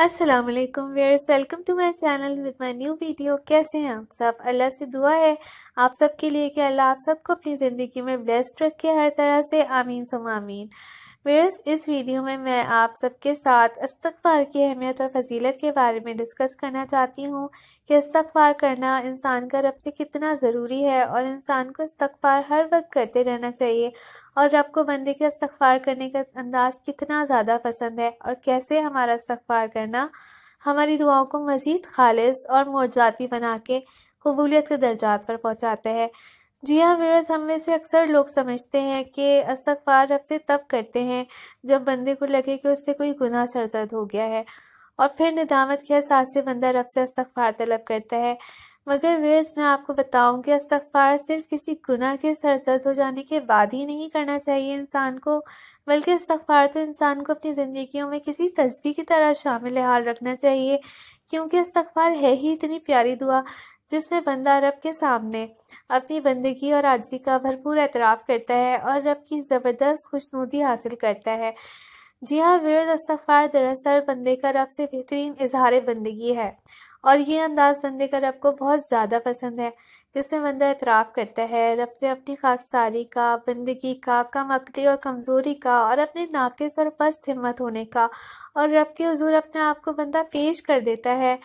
असलम वेयर्स welcome to my channel with my new video कैसे हैं आप सब अल्लाह से दुआ है आप सब के लिए कि अल्लाह आप सबको अपनी ज़िंदगी में ब्लेस्ड रखे हर तरह से आमीन सम आमीन वेयर्स इस वीडियो में मैं आप सबके साथ इस्तफ़ार की अहमियत और फजीलत के बारे में डिस्कस करना चाहती हूँ कि इस्तफ़ार करना इंसान का रब से कितना ज़रूरी है और इंसान को इस्तफ़ार हर वक्त करते रहना चाहिए और रब को बंदे का इस्तफ़ार करने का अंदाज़ कितना ज़्यादा पसंद है और कैसे हमारा इस्तफ़ार करना हमारी दुआओं को मज़ीद खालिज और मौजाती बना के कबूलियत के दर्जात पर पहुँचाता है जी हाँ मेरे हम में से अक्सर लोग समझते हैं कि इस्तफ़ार रब से तब करते हैं जब बंदे को लगे कि उससे कोई गुनाह सरजद हो गया है और फिर निदामत के एहसास से बंदा रब से इस्तफ़ार तलब करता है मगर वेयर्स मैं आपको बताऊं कि इस्तफ़ार सिर्फ किसी गुनाह के सरजद हो जाने के बाद ही नहीं करना चाहिए इंसान को बल्कि इस्तफ़ार तो इंसान को अपनी ज़िंदगी में किसी तस्वीर की तरह शामिल हाल रखना चाहिए क्योंकि इस्तफ़ार है ही इतनी प्यारी दुआ जिसमें बंदा रब के सामने अपनी बंदगी और आजी का भरपूर एतराफ़ करता है और रब की ज़बरदस्त खुशनुदी हासिल करता है जी हाँ वेयर्स इस्तफ़ार दरअसल बंदे का रब से बेहतरीन इजहार बंदगी है और ये अंदाज़ बंदे का रब को बहुत ज़्यादा पसंद है जिसमें बंदा इतराफ़ करता है रब से अपनी खाकसारी का बंदगी का कम अकली और कमज़ोरी का और अपने नाकिस और पस्त हिम्मत होने का और रब के हजूर अपने आप को बंदा पेश कर देता है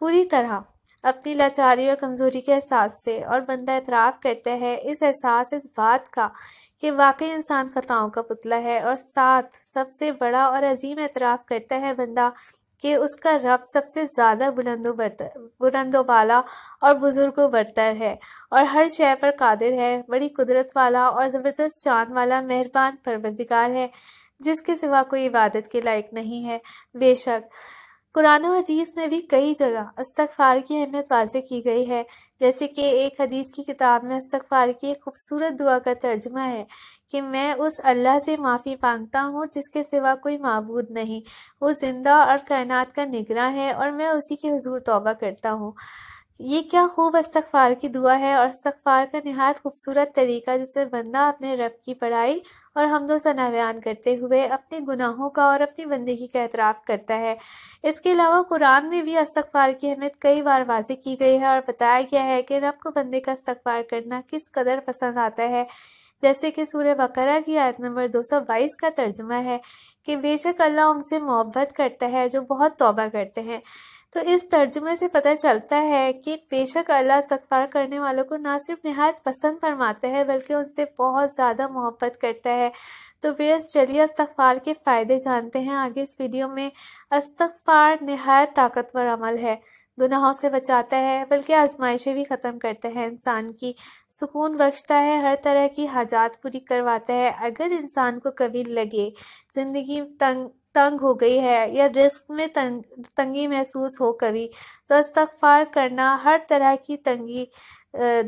पूरी तरह अपनी लाचारी और कमज़ोरी के एहसास से और बंदा इतराफ़ करता है इस एहसास इस बात का कि वाकई इंसान ख़ताओं का पुतला है और साथ सबसे बड़ा और अजीम एतराफ़ करता है बंदा कि उसका रब सबसे ज़्यादा बुलंदो बरतर बुलंदो वाला और बुज़ुर्ग बरतर है और हर शय पर कादिर है बड़ी कुदरत वाला और ज़बरदस्त चाँद वाला मेहरबान परवरदिगार है जिसके सिवा कोई इबादत के लायक नहीं है बेशक कुरान हदीस में भी कई जगह अस्तफार की अहमियत वाज की गई है जैसे कि एक हदीस की किताब में अस्तगफार की एक खूबसूरत दुआ का तर्जमा है कि मैं उस अल्लाह से माफ़ी मांगता हूँ जिसके सिवा कोई मबूद नहीं वो ज़िंदा और कायनात का निगरा है और मैं उसी के हजूर तोबा करता हूँ ये क्या खूब इस्तफ़ार की दुआ है और इस्तफ़ार का नहायत खूबसूरत तरीका जिसमें बंदा अपने रब की पढ़ाई और हमदो सना बयान करते हुए अपने गुनाहों का और अपनी बंदगी का एतराफ़ करता है इसके अलावा कुरान में भी इस्तफ़ार की अहमियत कई बार वाजी की गई है और बताया गया है कि रब को बंदे का इस्तफ़ार करना किस कदर पसंद आता है जैसे कि सूर्य बकरा की आयत नंबर 222 का तर्जुमा है कि बेशक अल्लाह उनसे मोहब्बत करता है जो बहुत तौबा करते हैं तो इस तर्जुमे से पता चलता है कि बेशक अल्लाह सफ़ार करने वालों को ना सिर्फ नहायत पसंद फरमाता है बल्कि उनसे बहुत ज़्यादा मोहब्बत करता है तो फिर चलिए अस्तफार के फ़ायदे जानते हैं आगे इस वीडियो में अस्तफार नहायत ताकतवर अमल है गुनाहों से बचाता है बल्कि आजमाइशें भी ख़त्म करता है इंसान की सुकून बख्शता है हर तरह की हाजात पूरी करवाता है अगर इंसान को कभी लगे ज़िंदगी तंग तंग हो गई है या रिस्क में तंग तंगी महसूस हो कभी तो इस्तफ़ार करना हर तरह की तंगी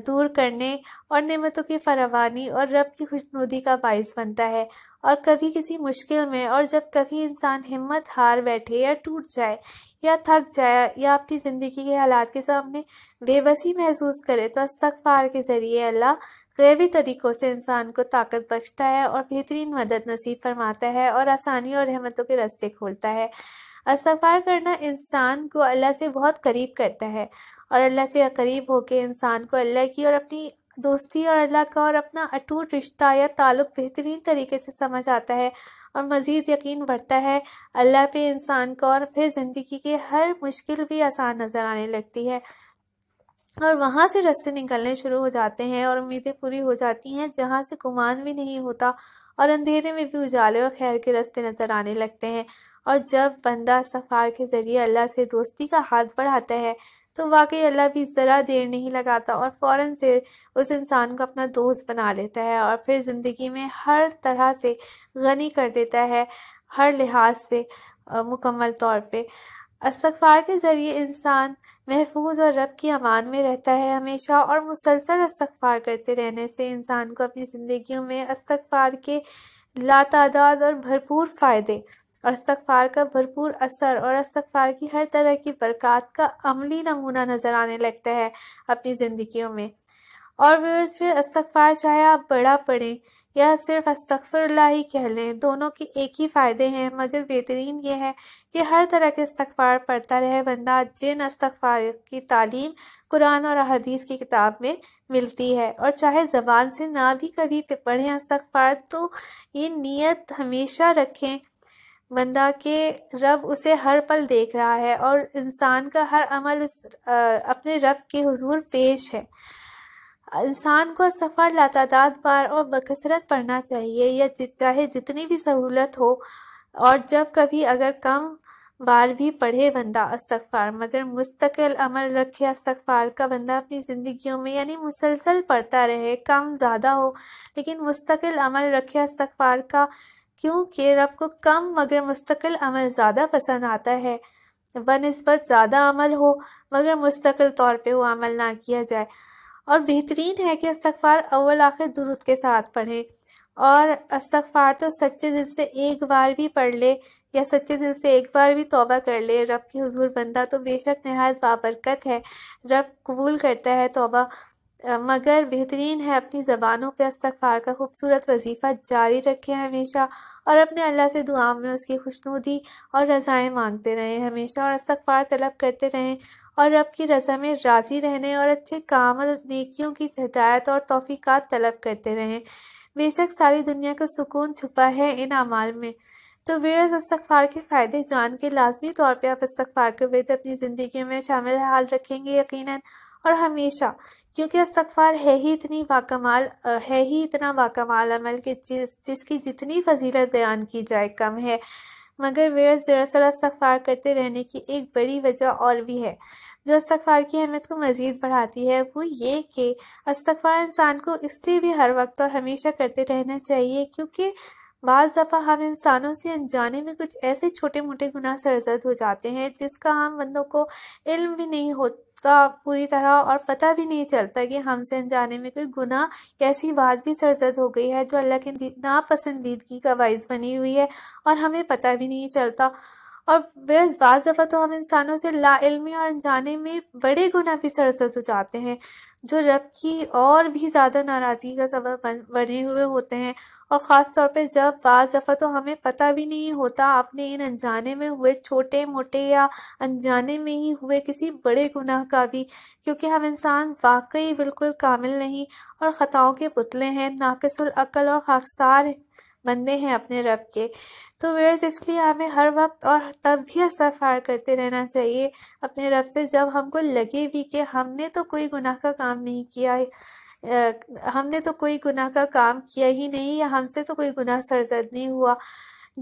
दूर करने और नेमतों की फरावानी और रब की खुशनुदी का बायस बनता है और कभी किसी मुश्किल में और जब कभी इंसान हिम्मत हार बैठे या टूट जाए या थक जाए या अपनी ज़िंदगी के हालात के सामने बेबसी महसूस करे तो अस्तगफार के ज़रिए अल्लाह गैबी तरीक़ों से इंसान को ताकत बख्शता है और बेहतरीन मदद नसीब फरमाता है और आसानी और रहमतों के रास्ते खोलता है अस्तफ़ार करना इंसान को अल्लाह से बहुत करीब करता है और अल्लाह से करीब होकर इंसान को अल्लाह की और अपनी दोस्ती और अल्लाह का और अपना अटूट रिश्ता या ताल्लुक़ बेहतरीन तरीके से समझ आता है और मज़ीद यकीन बढ़ता है अल्लाह पे इंसान को और फिर ज़िंदगी की हर मुश्किल भी आसान नज़र आने लगती है और वहाँ से रस्ते निकलने शुरू हो जाते हैं और उम्मीदें पूरी हो जाती हैं जहाँ से गुमान भी नहीं होता और अंधेरे में भी उजाले और खैर के रस्ते नज़र आने लगते हैं और जब बंदा सफ़ार के ज़रिए अल्लाह से दोस्ती का हाथ बढ़ाता है तो वाकई अल्लाह भी ज़रा देर नहीं लगाता और फ़ौर से उस इंसान को अपना दोस्त बना लेता है और फिर ज़िंदगी में हर तरह से गनी कर देता है हर लिहाज से मुकम्मल तौर पर अस्तफार के ज़रिए इंसान महफूज और रब की अमान में रहता है हमेशा और मुसलसल अस्तफार करते रहने से इंसान को अपनी जिंदगी में अस्तफार के लातादाद और भरपूर फ़ायदे और अस्तफार का भरपूर असर और अस्तफार की हर तरह की बरक़ात का अमली नमूना नज़र आने लगता है अपनी ज़िंदगी में और व्यवर्स फिर अस्तफार चाहे आप बड़ा पढ़ें यह सिर्फ अस्तगफिरुल्लाह ही कह लें दोनों के एक ही फ़ायदे हैं मगर बेहतरीन ये है कि हर तरह के इस्तफार पढ़ता रहे बंदा जिन अस्तगफार की तालीम कुरान और हदीस की किताब में मिलती है और चाहे ज़बान से ना भी कभी पढ़ें अस्तफ़ार तो ये नीयत हमेशा रखें बंदा के रब उसे हर पल देख रहा है और इंसान का हर अमल अपने रब के हजूर पेश है इंसान को सफ़र लातादात बार और बकसरत पढ़ना चाहिए या चाहे जितनी भी सहूलत हो और जब कभी अगर कम बार भी पढ़े बंदा अस्तफार मगर मुस्तकिल अमल रखे अस्तफार का बंदा अपनी ज़िंदगियों में यानी मुसलसल पढ़ता रहे कम ज़्यादा हो लेकिन मुस्तकिल अमल रखे अस्तफार का क्योंकि रब को कम मगर मुस्तकिल अमल ज़्यादा पसंद आता है बनस्बत ज़्यादा अमल हो मगर मुस्तकिल तौर पे वो अमल ना किया जाए और बेहतरीन है कि अस्तफ़ार अव्वल आखिर दुरुद के साथ पढ़े और अस्तफ़ार तो सच्चे दिल से एक बार भी पढ़ ले या सच्चे दिल से एक बार भी तोबा कर ले रब की हुजूर बंदा तो बेशक नहायत बाबरकत है रब कबूल करता है तोबा मगर बेहतरीन है अपनी ज़बानों पर अस्तफ़ार का खूबसूरत वजीफ़ा जारी रखें हमेशा और अपने अल्लाह से दुआ में उसकी खुशनुदी और रज़ाएँ मांगते रहें हमेशा और अस्तफ़ार तलब करते रहें और रब की रज़ा में राज़ी रहने और अच्छे काम और नेकियों की हिदायत और तोफ़ीक़ात तलब करते रहें बेशक सारी दुनिया का सुकून छुपा है इन अमाल में तो वेयर्स इस्तफ़ार के फ़ायदे जान के लाजमी तौर पर आप इस्तफ़ार के विरद अपनी ज़िंदगी में शामिल हाल रखेंगे यकीन और हमेशा क्योंकि इस्तफ़ार है ही इतनी वाकमाल है ही इतना वाकमाल अमल कि जिस जिसकी जितनी फजीलत बयान की जाए कम है मगर वेयर सर इस्तफ़ार करते रहने की एक बड़ी वजह और भी है जो इस्तफ़ार की अहमियत को मज़ीद बढ़ाती है वो ये कि इस्तफ़ार इंसान को इसलिए भी हर वक्त और हमेशा करते रहना चाहिए क्योंकि बाद दफ़ा हम इंसानों से अनजाने में कुछ ऐसे छोटे मोटे गुनाह सरजद हो जाते हैं जिसका हम बंदों को इल्म भी नहीं होता तो पूरी तरह और पता भी नहीं चलता कि हमसे अनजाने में कोई गुना कैसी ऐसी बात भी सरजद हो गई है जो अल्लाह के नापसंदीदगी का वाइस बनी हुई है और हमें पता भी नहीं चलता और बस बाज़ दफ़ा तो हम इंसानों से लाइलमी और अनजाने में बड़े गुना भी सरजद हो जाते हैं जो रब की और भी ज़्यादा नाराज़गी का सबब बने हुए होते हैं और ख़ास तौर पे जब बाज़ दफ़ा तो हमें पता भी नहीं होता आपने इन अनजाने में हुए छोटे मोटे या अनजाने में ही हुए किसी बड़े गुनाह का भी क्योंकि हम इंसान वाकई बिल्कुल कामिल नहीं और ख़ताओं के पुतले हैं नाकसलअल और खाकसार बंदे हैं अपने रब के तो वेयर्स इसलिए हमें हर वक्त और तब भी सफ़ार करते रहना चाहिए अपने रब से जब हमको लगे भी कि हमने तो कोई गुनाह का काम नहीं किया है हमने तो कोई गुनाह का काम किया ही नहीं या हमसे तो कोई गुनाह सरजद नहीं हुआ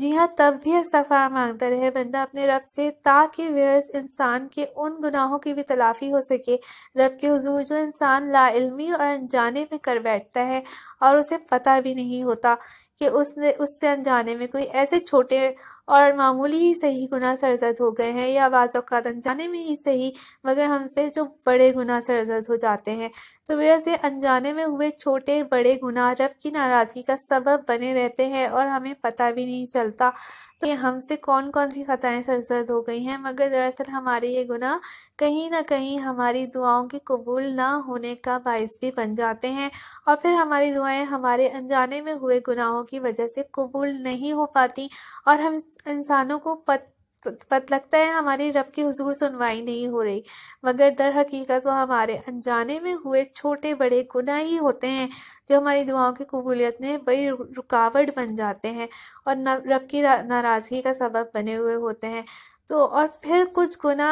जी हाँ तब भी सफ़ा मांगता रहे बंदा अपने रब से ताकि वेरस इंसान के उन गुनाहों की भी तलाफ़ी हो सके रब के हुजूर जो इंसान लाइलमी और अनजाने में कर बैठता है और उसे पता भी नहीं होता कि उसने उससे अनजाने में कोई ऐसे छोटे और मामूली ही सही गुना सरजद हो गए हैं या बाज़ात अनजाने में ही सही मगर हमसे जो बड़े गुना सरजद हो जाते हैं सुबह तो से अनजाने में हुए छोटे बड़े गुनाह रफ की नाराज़गी का सबब बने रहते हैं और हमें पता भी नहीं चलता तो ये हमसे कौन कौन सी ख़ताएँ सरसर्द हो गई हैं मगर दरअसल हमारे ये गुनाह कहीं ना कहीं हमारी दुआओं के कबूल ना होने का बायस भी बन जाते हैं और फिर हमारी दुआएं हमारे अनजाने में हुए गुनाहों की वजह से कबूल नहीं हो पाती और हम इंसानों को पत पत लगता है हमारी रब की हजूर सुनवाई नहीं हो रही मगर दर हकीकत वो हमारे अनजाने में हुए छोटे बड़े गुना ही होते हैं जो हमारी दुआओं की कबूलियत में बड़ी रुकावट बन जाते हैं और न रब की नाराज़गी का सबब बने हुए होते हैं तो और फिर कुछ गुना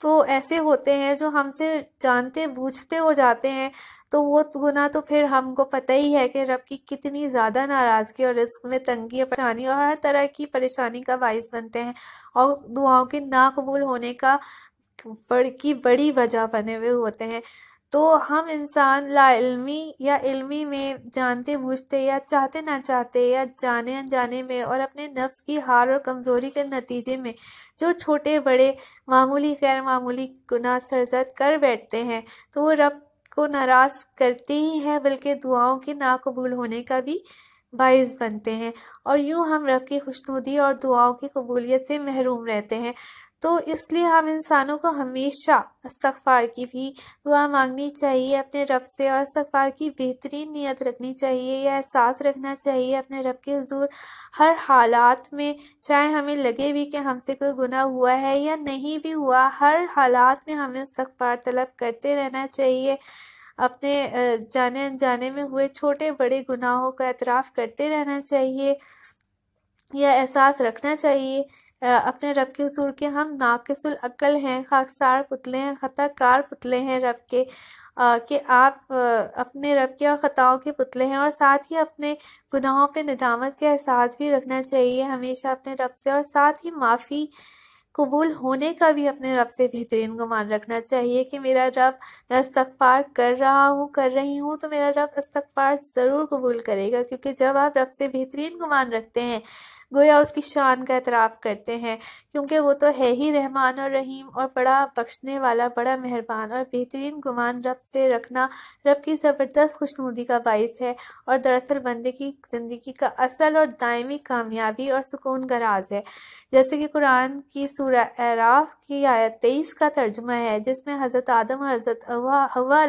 तो ऐसे होते हैं जो हमसे जानते बूझते हो जाते हैं तो वो गुना तो फिर हमको पता ही है कि रब की कितनी ज़्यादा नाराज़गी और रिस्क में तंगी परेशानी और हर तरह की परेशानी का बायस बनते हैं और दुआओं के नाकबूल होने का बड़ की बड़ी वजह बने हुए होते हैं तो हम इंसान लाइलमी या इल्मी में जानते बूझते या चाहते ना चाहते या जाने अनजाने में और अपने नफ्स की हार और कमज़ोरी के नतीजे में जो छोटे बड़े मामूली गैर मामूली गुना सरजद कर बैठते हैं तो वो रब को नाराज़ करते ही हैं बल्कि दुआओं के नाकबूल होने का भी बाइस बनते हैं और यूँ हम रब की खुशनुदी और दुआओं की कबूलियत से महरूम रहते हैं तो इसलिए हम इंसानों को हमेशा अस्तगफार की भी दुआ मांगनी चाहिए अपने रब से और अस्तगफार की बेहतरीन नीयत रखनी चाहिए या एहसास रखना चाहिए अपने रब के हजूर हर हालात में चाहे हमें लगे भी कि हमसे कोई गुनाह हुआ है या नहीं भी हुआ हर हालात में हमें अस्तगफार तलब करते रहना चाहिए अपने जाने अनजाने में हुए छोटे बड़े गुनाहों का एतराफ़ करते रहना चाहिए या एहसास रखना चाहिए अपने रब के हजूर के हम नाकसुल अक्ल हैं खाकसार पुतले हैं ख़ताकार पुतले हैं रब के कि आप अपने रब के और ख़ताओं के पुतले हैं और साथ ही अपने गुनाहों पे निदामत के एहसास भी रखना चाहिए हमेशा अपने रब से और साथ ही माफ़ी कबूल होने का भी अपने रब से बेहतरीन गुमान रखना चाहिए कि मेरा रब मैं इस्तफ़ार कर रहा हूँ कर रही हूँ तो मेरा रब इस्तफ़ार ज़रूर कबूल करेगा क्योंकि जब आप रब से बेहतरीन गुमान रखते हैं गोया उसकी शान का एतराफ़ करते हैं क्योंकि वो तो है ही रहमान और रहीम और बड़ा बख्शने वाला बड़ा मेहरबान और बेहतरीन गुमान रब से रखना रब की ज़बरदस्त खुशनुदी का बायस है और दरअसल बंदे की ज़िंदगी का असल और दायमी कामयाबी और सुकून का राज है जैसे कि कुरान की सूर्य एराफ की आयत तेईस का तर्जमा है जिसमें हज़रत आदम और हज़रत हवा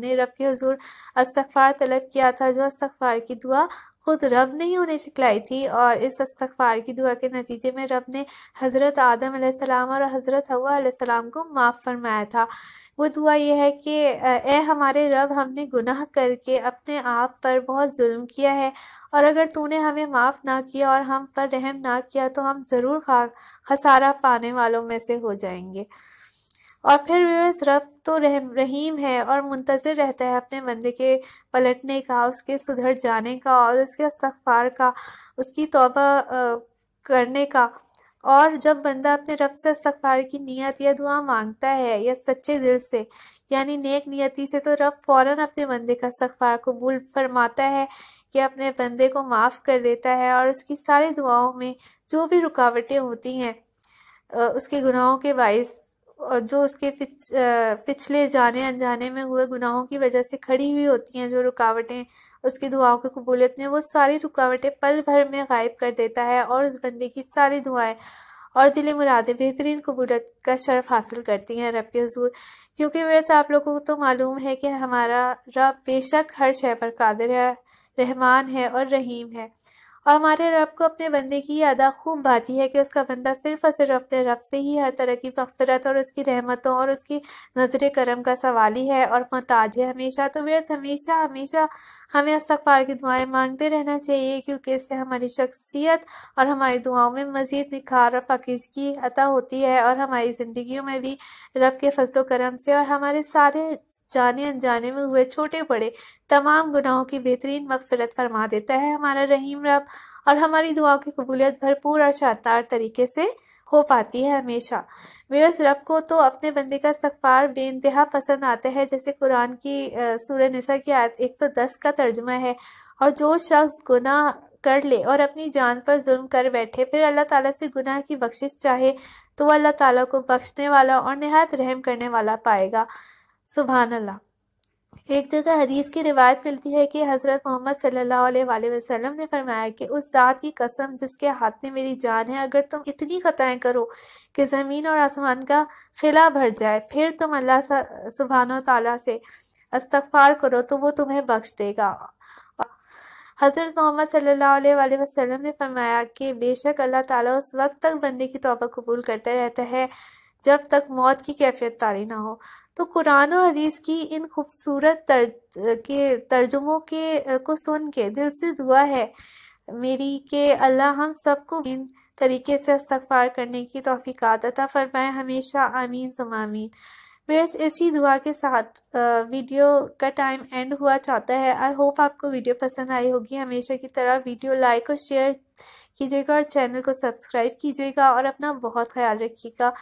ने रब के हजूर अस्तफ़ार तलब किया था जो अस्तफ़ार की दुआ खुद रब ने ही उन्हें सिखलाई थी और इस अस्तफार की दुआ के नतीजे में रब ने हज़रत आदम सलाम और हज़रत हवा सलाम को माफ़ फरमाया था वो दुआ यह है कि ए हमारे रब हमने गुनाह करके अपने आप पर बहुत जुल्म किया है और अगर तूने हमें माफ़ ना किया और हम पर रहम ना किया तो हम ज़रूर खसारा पाने वालों में से हो जाएंगे और फिर व्यूअर्स रब तो रह, रहीम है और मुंतज़र रहता है अपने बंदे के पलटने का उसके सुधर जाने का और उसके अस्तफ़ार का उसकी तोबा करने का और जब बंदा अपने रब से अस्तफ़ार की नीयत या दुआ मांगता है या सच्चे दिल से यानी नेक नियति से तो रब फौरन अपने बंदे का अस्तफ़ार कबूल फरमाता है कि अपने बंदे को माफ़ कर देता है और उसकी सारी दुआओं में जो भी रुकावटें होती हैं उसके गुनाहों के बायस और जो उसके पिछ पिछले जाने अनजाने में हुए गुनाहों की वजह से खड़ी हुई होती हैं जो रुकावटें उसकी दुआओं की कबूलियत में वो सारी रुकावटें पल भर में गायब कर देता है और उस बंदे की सारी दुआएं और दिल मुरादें बेहतरीन कबूलत का शर्फ हासिल करती हैं रब के हजूर क्योंकि वैसे आप लोगों को तो मालूम है कि हमारा रब बेशक हर शय पर कादिर है रहमान है और रहीम है और हमारे रब को अपने बंदे की अदा खूब भाती है कि उसका बंदा सिर्फ और सिर्फ अपने रब से ही हर तरह की मफफरत और उसकी रहमतों और उसकी नजर करम का सवाल ही है और मोहताज है हमेशा तो व्यर्थ हमेशा हमेशा हमें अस्तफार की दुआएं मांगते रहना चाहिए क्योंकि इससे हमारी शख्सियत और हमारी दुआओं में मज़ीद निखार और पाकिजगी अता होती है और हमारी ज़िंदगियों में भी रब के फजलो करम से और हमारे सारे जाने अनजाने में हुए छोटे बड़े तमाम गुनाहों की बेहतरीन मगफरत फरमा देता है हमारा रहीम रब और हमारी दुआओं की कबूलियत भरपूर और शानदार तरीके से हो पाती है हमेशा मेरे रब को तो अपने बंदे का सफ़ार बेानतहा पसंद आता है जैसे कुरान की सूर नसा की एक सौ दस का तर्जमा है और जो शख्स गुनाह कर ले और अपनी जान पर जुल्म कर बैठे फिर अल्लाह ताला से गुनाह की बख्शिश चाहे तो वह अल्लाह ताला को बख्शने वाला और नहायत रहम करने वाला पाएगा सुबहान अल्लाह एक जगह हदीस की रिवायत मिलती है कि हज़रत मोहम्मद सल्लल्लाहु अलैहि वसल्लम ने फरमाया कि उस ज़ात की कसम जिसके हाथ में मेरी जान है अगर तुम इतनी खताएं करो कि ज़मीन और आसमान का खिला भर जाए फिर तुम अल्लाह सुबहान तला से इस्तफ़ार करो तो वो तुम्हें बख्श देगा हज़रत मोहम्मद सल्लल्लाहु अलैहि वसल्लम ने फरमाया कि बेशक अल्लाह ताला उस वक्त तक बंदे की तोबा कबूल करता रहता है जब तक मौत की कैफियत तारी ना हो तो कुरान और हदीस की इन खूबसूरत तर्ज के तर्जुमों के को सुन के दिल से दुआ है मेरी के अल्लाह हम सबको इन तरीके से इस्तफ़ार करने की तोफ़ीक़ात अता फ़रमाए हमेशा आमीन सुमामीन बस इसी दुआ के साथ वीडियो का टाइम एंड हुआ चाहता है आई होप आपको वीडियो पसंद आई होगी हमेशा की तरह वीडियो लाइक और शेयर कीजिएगा और चैनल को सब्सक्राइब कीजिएगा और अपना बहुत ख्याल रखिएगा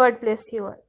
गॉड ब्लेस यू ऑल